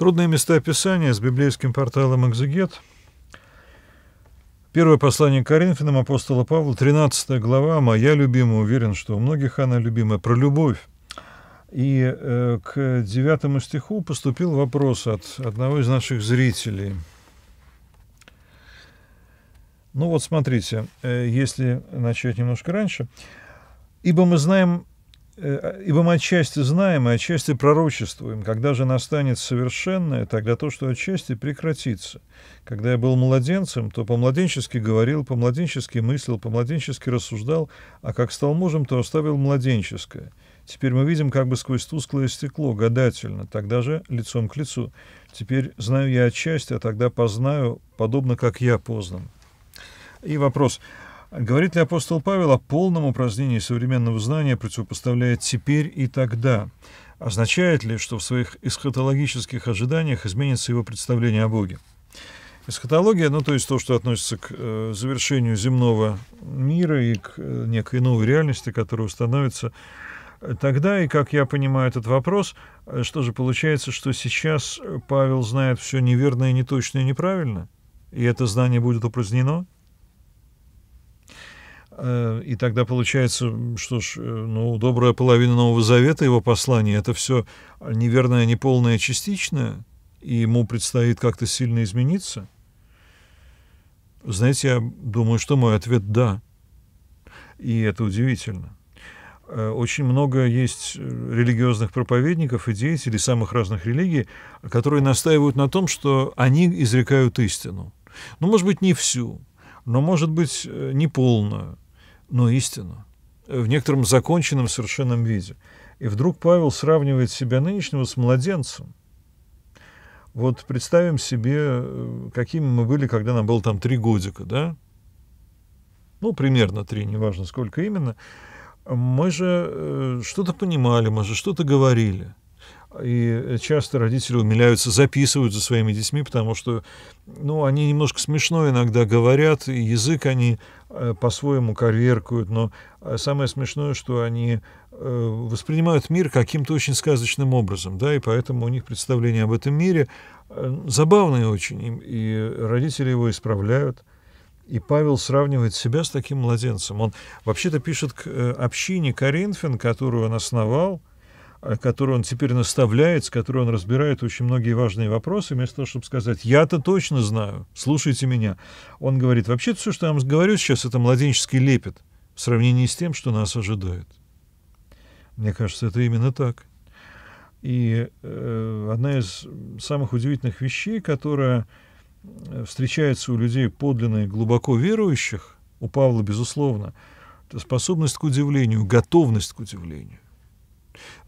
Трудные места описания с библейским порталом «Экзегет». Первое послание к Коринфянам апостола Павла, 13 глава, моя любимая, уверен, что у многих она любимая, про любовь. И э, к девятому стиху поступил вопрос от одного из наших зрителей. Ну вот смотрите, э, если начать немножко раньше. «Ибо мы знаем Э, Ибо мы отчасти знаем и отчасти пророчествуем, когда же настанет совершенное, тогда то, что отчасти прекратится. Когда я был младенцем, то по-младенчески говорил, по-младенчески мыслил, по-младенчески рассуждал, а как стал мужем, то оставил младенческое. Теперь мы видим как бы сквозь тусклое стекло, гадательно, тогда же лицом к лицу. Теперь знаю я отчасти, а тогда познаю, подобно как я познан. И вопрос. Говорит ли апостол Павел о полном упразднении современного знания, противопоставляя «теперь» и «тогда»? Означает ли, что в своих эсхатологических ожиданиях изменится его представление о Боге? Эсхатология, ну то есть то, что относится к э, завершению земного мира и к э, некой новой реальности, которая установится э, тогда, и как я понимаю этот вопрос, э, что же получается, что сейчас Павел знает все неверное, неточное и неправильно, и это знание будет упразднено? И тогда получается, что ж, э, ну, добрая половина Нового Завета, его послание, это все неверное, неполное, частичное, и ему предстоит как-то сильно измениться? Знаете, я думаю, что мой ответ – да. И это удивительно. Э, очень много есть э, религиозных проповедников и деятелей самых разных религий, которые настаивают на том, что они изрекают истину. Ну, может быть, не всю, но, может быть, не полную но истину, в некотором законченном совершенном виде. И вдруг Павел сравнивает себя нынешнего с младенцем. Вот представим себе, э, какими мы были, когда нам было там три годика, да? Ну, примерно три, неважно сколько именно. Мы же э, что-то понимали, мы же что-то говорили – и часто родители умиляются, записывают за своими детьми, потому что ну, они немножко смешно иногда говорят, и язык они э, по-своему карьеркуют, но э, самое смешное, что они э, воспринимают мир каким-то очень сказочным образом, да, и поэтому у них представление об этом мире забавное очень, и родители его исправляют. И Павел сравнивает себя с таким младенцем. Он вообще-то пишет к общине Коринфян, которую он основал, Э, которую он теперь наставляет, с которой он разбирает очень многие важные вопросы, вместо того, чтобы сказать «я-то точно знаю, слушайте меня». Он говорит «вообще-то все, что я вам говорю сейчас, это младенческий лепет в сравнении с тем, что нас ожидает». Мне кажется, это именно так. И э, одна из самых удивительных вещей, которая э, встречается у людей подлинно глубоко верующих, у Павла, безусловно, это способность к удивлению, готовность к удивлению.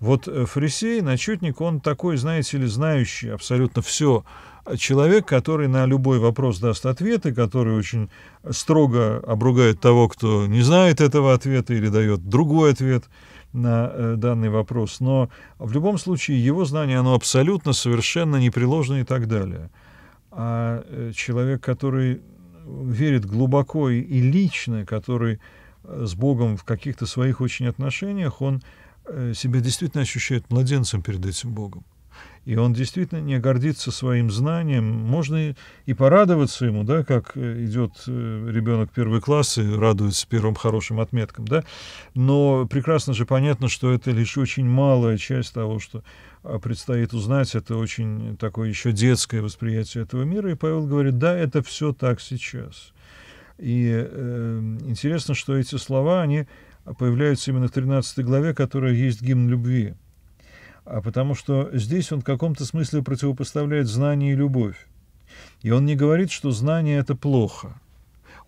Вот э, фарисей, начетник, он такой, знаете ли, знающий абсолютно все а человек, который на любой вопрос даст ответы, который очень строго обругает того, кто не знает этого ответа или дает другой ответ на э, данный вопрос. Но в любом случае его знание, оно абсолютно совершенно непреложно и так далее. А э, человек, который верит глубоко и лично, который с Богом в каких-то своих очень отношениях, он Э, себя действительно ощущает младенцем перед этим Богом. И он действительно не гордится своим знанием. Можно и, и порадоваться ему, да, как э, идет э, ребенок первый класс и радуется первым хорошим отметкам, да. Но прекрасно же понятно, что это лишь очень малая часть того, что а, предстоит узнать. Это очень такое еще детское восприятие этого мира. И Павел говорит, да, это все так сейчас. И э, интересно, что эти слова, они появляются именно в 13 главе, которая есть гимн любви. А потому что здесь он в каком-то смысле противопоставляет знание и любовь. И он не говорит, что знание – это плохо.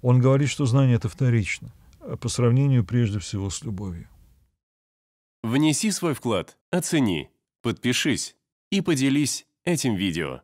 Он говорит, что знание – это вторично, э, по сравнению прежде всего с любовью. Внеси свой вклад, оцени, подпишись и поделись этим видео.